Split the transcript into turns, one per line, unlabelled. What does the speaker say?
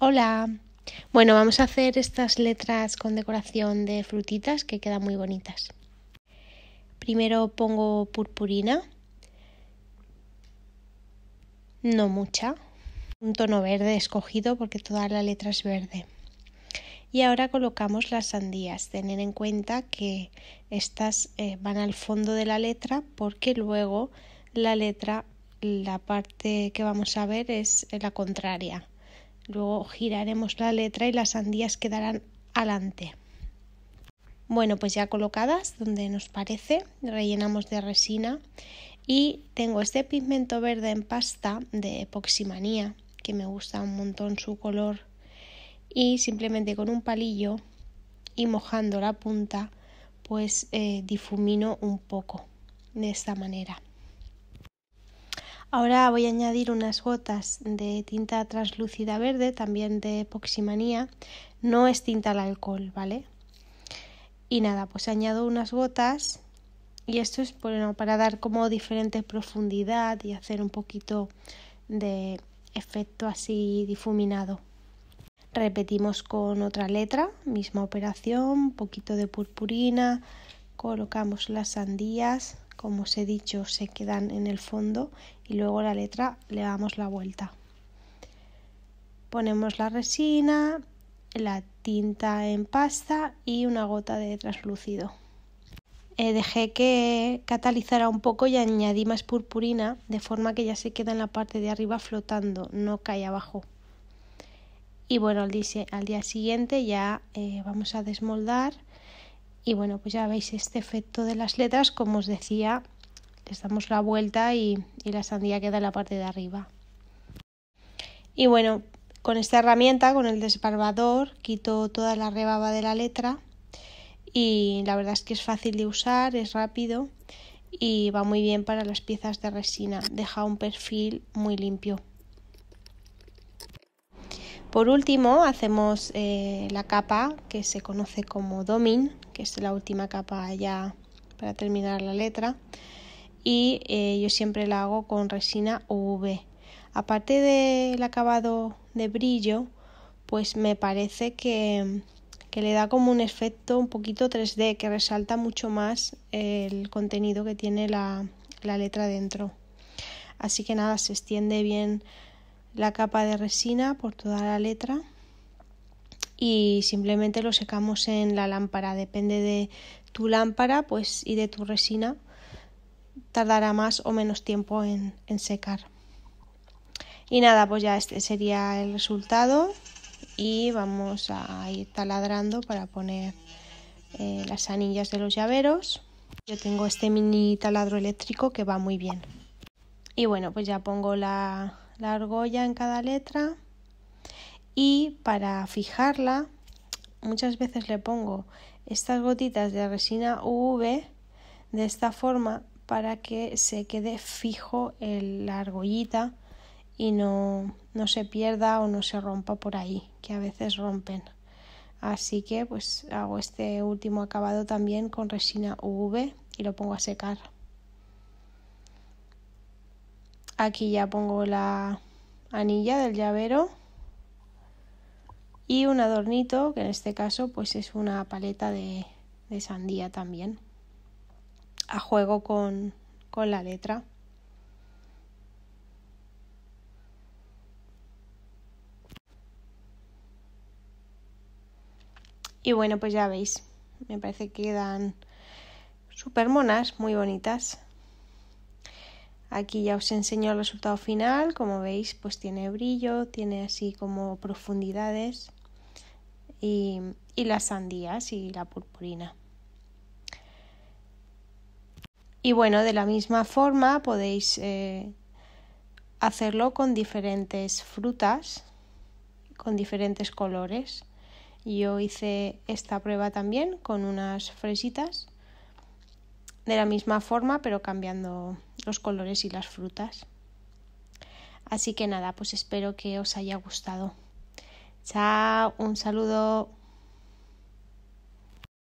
Hola. Bueno, vamos a hacer estas letras con decoración de frutitas que quedan muy bonitas. Primero pongo purpurina. No mucha. Un tono verde escogido porque toda la letra es verde. Y ahora colocamos las sandías. Tener en cuenta que estas eh, van al fondo de la letra porque luego la letra, la parte que vamos a ver es la contraria. Luego giraremos la letra y las sandías quedarán alante. Bueno, pues ya colocadas donde nos parece, rellenamos de resina y tengo este pigmento verde en pasta de Epoximanía, que me gusta un montón su color, y simplemente con un palillo y mojando la punta, pues eh, difumino un poco de esta manera. Ahora voy a añadir unas gotas de tinta translúcida verde, también de epoximanía. No es tinta al alcohol, ¿vale? Y nada, pues añado unas gotas y esto es bueno, para dar como diferente profundidad y hacer un poquito de efecto así difuminado. Repetimos con otra letra, misma operación, un poquito de purpurina, colocamos las sandías como os he dicho, se quedan en el fondo y luego la letra le damos la vuelta. Ponemos la resina, la tinta en pasta y una gota de translúcido. Eh, dejé que catalizara un poco y añadí más purpurina de forma que ya se queda en la parte de arriba flotando, no cae abajo. Y bueno, al día, siguiente ya eh, vamos a desmoldar y bueno, pues ya veis este efecto de las letras, como os decía, les damos la vuelta y, y la sandía queda en la parte de arriba. Y bueno, con esta herramienta, con el desbarbador, quito toda la rebaba de la letra y la verdad es que es fácil de usar, es rápido y va muy bien para las piezas de resina. Deja un perfil muy limpio. Por último, hacemos eh, la capa que se conoce como domin, que es la última capa ya para terminar la letra. Y eh, yo siempre la hago con resina UV. Aparte del acabado de brillo, pues me parece que, le da como un efecto un poquito 3D, que resalta mucho más el contenido que tiene la letra dentro. Así que nada, se extiende bien la capa de resina por toda la letra y simplemente lo secamos en la lámpara. Depende de tu lámpara pues, y de tu resina, tardará más o menos tiempo en, secar. Y nada, pues ya este sería el resultado y vamos a ir taladrando para poner eh, las anillas de los llaveros. Yo tengo este mini taladro eléctrico que va muy bien. Y bueno, pues ya pongo la, la argolla en cada letra y para fijarla muchas veces le pongo estas gotitas de resina UV de esta forma para que se quede fijo el, la argollita y no, no se pierda o no se rompa por ahí, que a veces rompen. Así que pues hago este último acabado también con resina UV y lo pongo a secar. Aquí ya pongo la anilla del llavero y un adornito que en este caso pues es una paleta de, sandía también a juego con, con la letra. Y bueno, pues ya veis, me parece que quedan súper monas, muy bonitas. Aquí ya os enseño el resultado final, como veis pues tiene brillo, tiene así como profundidades y, y las sandías y la purpurina. Y bueno, de la misma forma podéis eh, hacerlo con diferentes frutas, con diferentes colores. Yo hice esta prueba también con unas fresitas, de la misma forma pero cambiando los colores y las frutas. Así que nada, pues espero que os haya gustado. Chao, un saludo.